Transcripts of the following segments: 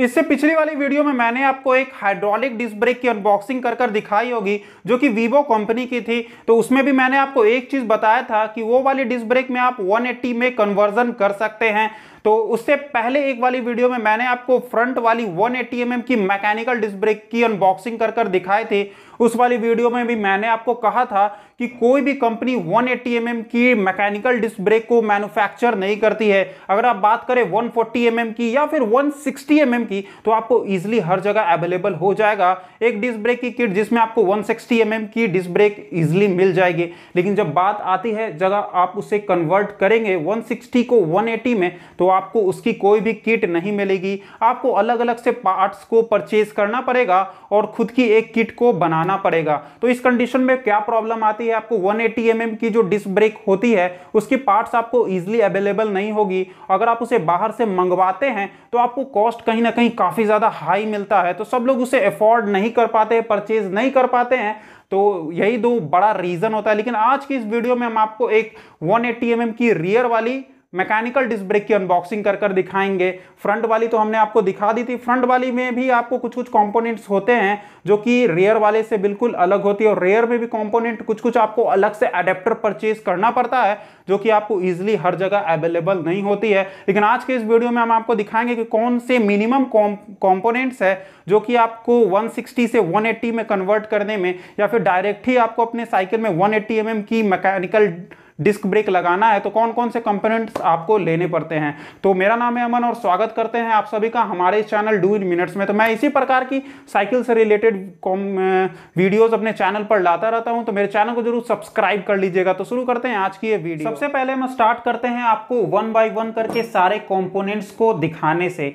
इससे पिछली वाली वीडियो में मैंने आपको एक हाइड्रोलिक डिस्क ब्रेक की अनबॉक्सिंग कर कर दिखाई होगी जो कि वीवो कंपनी की थी तो उसमें भी मैंने आपको एक चीज़ बताया था कि वो वाली डिस्क ब्रेक में आप 180 में कन्वर्जन कर सकते हैं तो उससे पहले एक वाली वीडियो में मैंने आपको फ्रंट वाली 180 एटी mm की मैकेनिकल डिस्क ब्रेक की अनबॉक्सिंग कर कर दिखाए थे उस वाली वीडियो में भी मैंने आपको कहा था कि कोई भी कंपनी 180 एटी mm की मैकेनिकल डिस्क ब्रेक को मैन्युफैक्चर नहीं करती है अगर आप बात करें 140 फोर्टी mm की या फिर 160 सिक्सटी mm की तो आपको ईजिली हर जगह अवेलेबल हो जाएगा एक डिस्क ब्रेक की किट जिसमें आपको वन सिक्सटी mm की डिस्क ब्रेक ईजिली मिल जाएगी लेकिन जब बात आती है जगह आप उसे कन्वर्ट करेंगे वन को वन में तो आपको उसकी कोई भी किट नहीं मिलेगी आपको अलग अलग से पार्ट्स को परचेज करना पड़ेगा और खुद की एक किट को बनाना पड़ेगा तो इस कंडीशन में क्या प्रॉब्लम आती है आपको 180 एटी mm की जो डिस्क ब्रेक होती है उसकी पार्ट्स आपको ईजिली अवेलेबल नहीं होगी अगर आप उसे बाहर से मंगवाते हैं तो आपको कॉस्ट कहीं ना कहीं काफ़ी ज़्यादा हाई मिलता है तो सब लोग उसे अफोर्ड नहीं कर पाते परचेज नहीं कर पाते हैं तो यही दो बड़ा रीज़न होता है लेकिन आज की इस वीडियो में हम आपको एक 180 एटी mm की रियर वाली मैकेनिकल डिस्क ब्रेक की अनबॉक्सिंग कर कर दिखाएंगे फ्रंट वाली तो हमने आपको दिखा दी थी फ्रंट वाली में भी आपको कुछ कुछ कंपोनेंट्स होते हैं जो कि रेयर वाले से बिल्कुल अलग होती है और रेयर में भी कंपोनेंट कुछ कुछ आपको अलग से अडेप्टर परचेज करना पड़ता है जो कि आपको ईजिली हर जगह अवेलेबल नहीं होती है लेकिन आज के इस वीडियो में हम आपको दिखाएंगे कि कौन से मिनिमम कॉम्पोनेंट्स है जो कि आपको वन से वन में कन्वर्ट करने में या फिर डायरेक्ट ही आपको अपने साइकिल में वन एम mm की मैकेनिकल डिस्क ब्रेक लगाना है तो कौन कौन से कंपोनेंट्स आपको लेने पड़ते हैं तो मेरा नाम है अमन और स्वागत करते हैं आप सभी का हमारे इस चैनल डू इन मिनट्स में तो मैं इसी प्रकार की साइकिल से रिलेटेड वीडियोज अपने चैनल पर लाता रहता हूं तो मेरे चैनल को जरूर सब्सक्राइब कर लीजिएगा तो शुरू करते हैं आज की ये वीडियो सबसे पहले हम स्टार्ट करते हैं आपको वन बाई वन करके सारे कॉम्पोनेंट्स को दिखाने से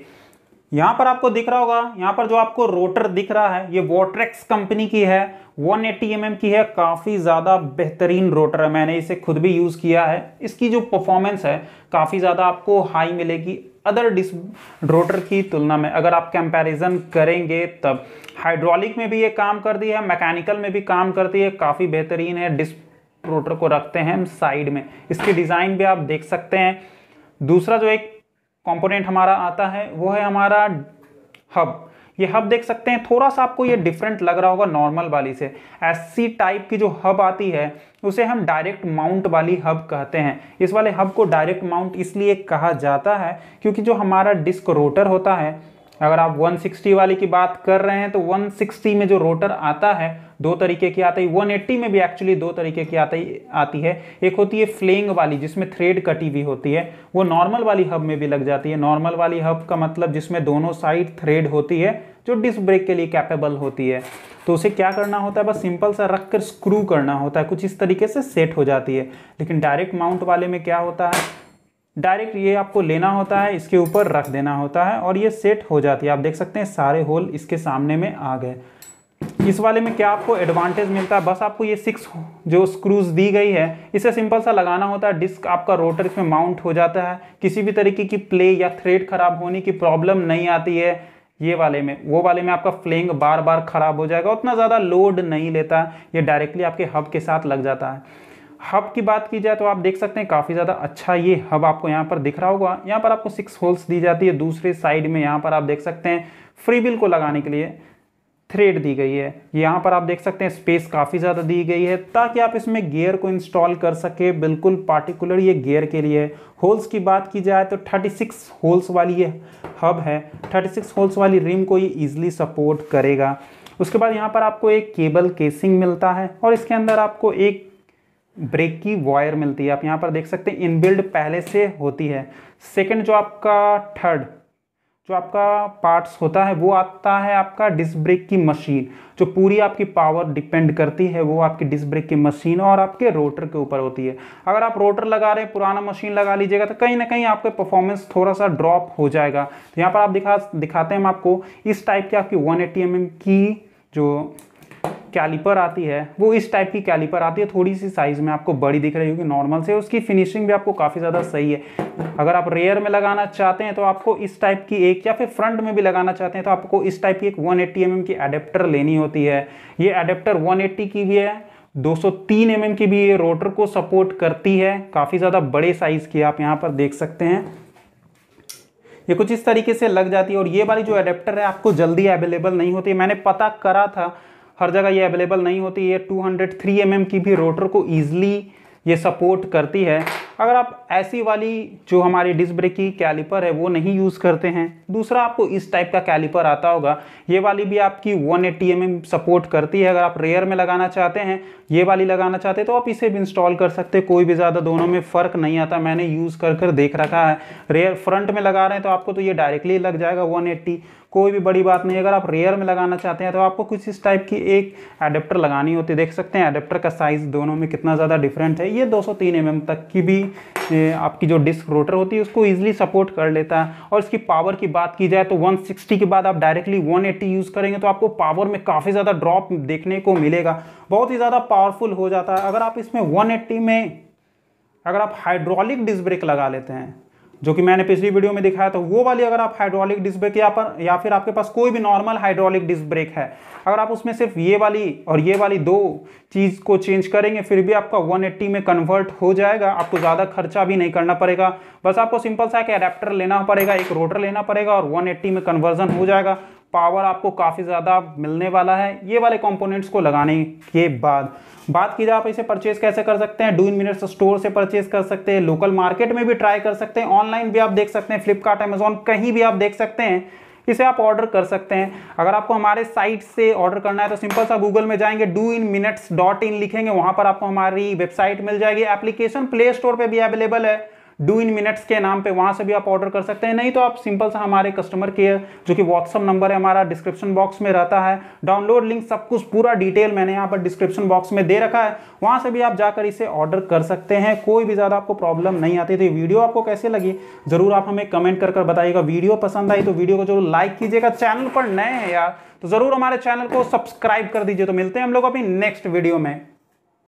यहाँ पर आपको दिख रहा होगा यहाँ पर जो आपको रोटर दिख रहा है ये वोट्रेक्स कंपनी की है 180 एट्टी mm की है काफ़ी ज़्यादा बेहतरीन रोटर है मैंने इसे खुद भी यूज़ किया है इसकी जो परफॉर्मेंस है काफ़ी ज़्यादा आपको हाई मिलेगी अदर डिस रोटर की तुलना में अगर आप कंपैरिजन करेंगे तब हाइड्रोलिक में भी ये काम करती है मैकेनिकल में भी काम करती है काफ़ी बेहतरीन है डिस रोटर को रखते हैं हम साइड में इसकी डिज़ाइन भी आप देख सकते हैं दूसरा जो एक कंपोनेंट हमारा आता है वो है हमारा हब ये हब देख सकते हैं थोड़ा सा आपको ये डिफरेंट लग रहा होगा नॉर्मल वाली से एस टाइप की जो हब आती है उसे हम डायरेक्ट माउंट वाली हब कहते हैं इस वाले हब को डायरेक्ट माउंट इसलिए कहा जाता है क्योंकि जो हमारा डिस्क रोटर होता है अगर आप 160 वाली की बात कर रहे हैं तो 160 में जो रोटर आता है दो तरीके की आती है 180 में भी एक्चुअली दो तरीके की आती आती है एक होती है फ्लेंग वाली जिसमें थ्रेड कटी हुई होती है वो नॉर्मल वाली हब में भी लग जाती है नॉर्मल वाली हब का मतलब जिसमें दोनों साइड थ्रेड होती है जो डिस्क ब्रेक के लिए कैपेबल होती है तो उसे क्या करना होता है बस सिंपल सा रख कर स्क्रू करना होता है कुछ इस तरीके से सेट हो जाती है लेकिन डायरेक्ट माउंट वाले में क्या होता है डायरेक्ट ये आपको लेना होता है इसके ऊपर रख देना होता है और ये सेट हो जाती है आप देख सकते हैं सारे होल इसके सामने में आ गए इस वाले में क्या आपको एडवांटेज मिलता है बस आपको ये सिक्स जो स्क्रूज दी गई है इसे सिंपल सा लगाना होता है डिस्क आपका रोटर इसमें माउंट हो जाता है किसी भी तरीके की प्ले या थ्रेड खराब होने की प्रॉब्लम नहीं आती है ये वाले में वो वाले में आपका फ्लेंग बार बार खराब हो जाएगा उतना ज़्यादा लोड नहीं लेता ये डायरेक्टली आपके हब के साथ लग जाता है हब की बात की जाए तो आप देख सकते हैं काफ़ी ज़्यादा अच्छा ये हब आपको यहाँ पर दिख रहा होगा यहाँ पर आपको सिक्स होल्स दी जाती है दूसरे साइड में यहाँ पर आप देख सकते हैं फ्री बिल को लगाने के लिए थ्रेड दी गई है यहाँ पर आप देख सकते हैं स्पेस काफ़ी ज़्यादा दी गई है ताकि आप इसमें गियर को इंस्टॉल कर सके बिल्कुल पार्टिकुलर ये गियर के लिए होल्स की बात की जाए तो 36 होल्स वाली ये हब है 36 होल्स वाली रिम को ये ईजिली सपोर्ट करेगा उसके बाद यहाँ पर आपको एक केबल केसिंग मिलता है और इसके अंदर आपको एक ब्रेक की वायर मिलती है आप यहाँ पर देख सकते हैं इनबिल्ड पहले से होती है सेकंड जो आपका थर्ड जो आपका पार्ट्स होता है वो आता है आपका डिस्क ब्रेक की मशीन जो पूरी आपकी पावर डिपेंड करती है वो आपकी डिस्क ब्रेक की मशीन और आपके रोटर के ऊपर होती है अगर आप रोटर लगा रहे हैं पुराना मशीन लगा लीजिएगा तो कहीं ना कहीं आपका परफॉर्मेंस थोड़ा सा ड्रॉप हो जाएगा तो यहाँ पर आप दिखा दिखाते हैं हम आपको इस टाइप की आपकी वन एटी mm की जो कैलिपर आती है वो इस टाइप की कैलिपर आती है थोड़ी सी साइज़ में आपको बड़ी दिख रही होगी नॉर्मल से उसकी फिनिशिंग भी आपको काफ़ी ज़्यादा सही है अगर आप रेयर में लगाना चाहते हैं तो आपको इस टाइप की एक या फिर फ्रंट में भी लगाना चाहते हैं तो आपको इस टाइप की एक 180 एट्टी mm की एडेप्टर लेनी होती है ये एडेप्टर 180 की भी है 203 सौ mm की भी ये रोटर को सपोर्ट करती है काफ़ी ज़्यादा बड़े साइज़ की आप यहाँ पर देख सकते हैं ये कुछ इस तरीके से लग जाती है और ये वाली जो एडेप्टर है आपको जल्दी अवेलेबल नहीं होती मैंने पता करा था हर जगह ये अवेलेबल नहीं होती ये 203 हंड्रेड mm की भी रोटर को ईजिली ये सपोर्ट करती है अगर आप ऐसी वाली जो हमारी डिस्क ब्रेक की कैलिपर है वो नहीं यूज़ करते हैं दूसरा आपको इस टाइप का कैलिपर आता होगा ये वाली भी आपकी 180 एट्टी mm सपोर्ट करती है अगर आप रेयर में लगाना चाहते हैं ये वाली लगाना चाहते हैं तो आप इसे भी इंस्टॉल कर सकते हैं कोई भी ज़्यादा दोनों में फ़र्क नहीं आता मैंने यूज़ कर कर देख रखा है रेयर फ्रंट में लगा रहे हैं तो आपको तो ये डायरेक्टली लग जाएगा वन कोई भी बड़ी बात नहीं अगर आप रेयर में लगाना चाहते हैं तो आपको कुछ इस टाइप की एक अडेप्टर लगानी होती है देख सकते हैं अडेप्टर का साइज़ दोनों में कितना ज़्यादा डिफरेंट है ये 203 एम mm तक की भी आपकी जो डिस्क रोटर होती है उसको ईजिली सपोर्ट कर लेता है और इसकी पावर की बात की जाए तो 160 के बाद आप डायरेक्टली 180 यूज़ करेंगे तो आपको पावर में काफ़ी ज़्यादा ड्रॉप देखने को मिलेगा बहुत ही ज़्यादा पावरफुल हो जाता है अगर आप इसमें एट्टी में अगर आप हाइड्रोलिक डिस्क ब्रेक लगा लेते हैं जो कि मैंने पिछली वीडियो में दिखाया था वो वाली अगर आप हाइड्रोलिक डिस्क ब्रेक या पर या फिर आपके पास कोई भी नॉर्मल हाइड्रोलिक डिस्क ब्रेक है अगर आप उसमें सिर्फ ये वाली और ये वाली दो चीज़ को चेंज करेंगे फिर भी आपका 180 में कन्वर्ट हो जाएगा आपको ज़्यादा खर्चा भी नहीं करना पड़ेगा बस आपको सिंपल सा एक अडेप्टर लेना पड़ेगा एक रोटर लेना पड़ेगा और वन में कन्वर्जन हो जाएगा पावर आपको काफ़ी ज़्यादा मिलने वाला है ये वाले कंपोनेंट्स को लगाने के बाद बात की जाए आप इसे परचेज कैसे कर सकते हैं डू इन मिनट्स स्टोर से परचेज कर सकते हैं लोकल मार्केट में भी ट्राई कर सकते हैं ऑनलाइन भी आप देख सकते हैं फ्लिपकार्ट अमेजोन कहीं भी आप देख सकते हैं इसे आप ऑर्डर कर सकते हैं अगर आपको हमारे साइट से ऑर्डर करना है तो सिंपल सा गूगल में जाएंगे do in minutes dot in लिखेंगे वहाँ पर आपको हमारी वेबसाइट मिल जाएगी एप्लीकेशन प्ले स्टोर पर भी अवेलेबल है डू इन मिनट्स के नाम पे वहाँ से भी आप ऑर्डर कर सकते हैं नहीं तो आप सिंपल सा हमारे कस्टमर केयर जो कि व्हाट्सअप नंबर है हमारा डिस्क्रिप्शन बॉक्स में रहता है डाउनलोड लिंक सब कुछ पूरा डिटेल मैंने यहाँ पर डिस्क्रिप्शन बॉक्स में दे रखा है वहाँ से भी आप जाकर इसे ऑर्डर कर सकते हैं कोई भी ज़्यादा आपको प्रॉब्लम नहीं आती तो ये वीडियो आपको कैसे लगी ज़रूर आप हमें कमेंट कर कर बताइएगा वीडियो पसंद आई तो वीडियो को जरूर लाइक कीजिएगा चैनल पर नए हैं यार तो ज़रूर हमारे चैनल को सब्सक्राइब कर दीजिए तो मिलते हैं हम लोग अभी नेक्स्ट वीडियो में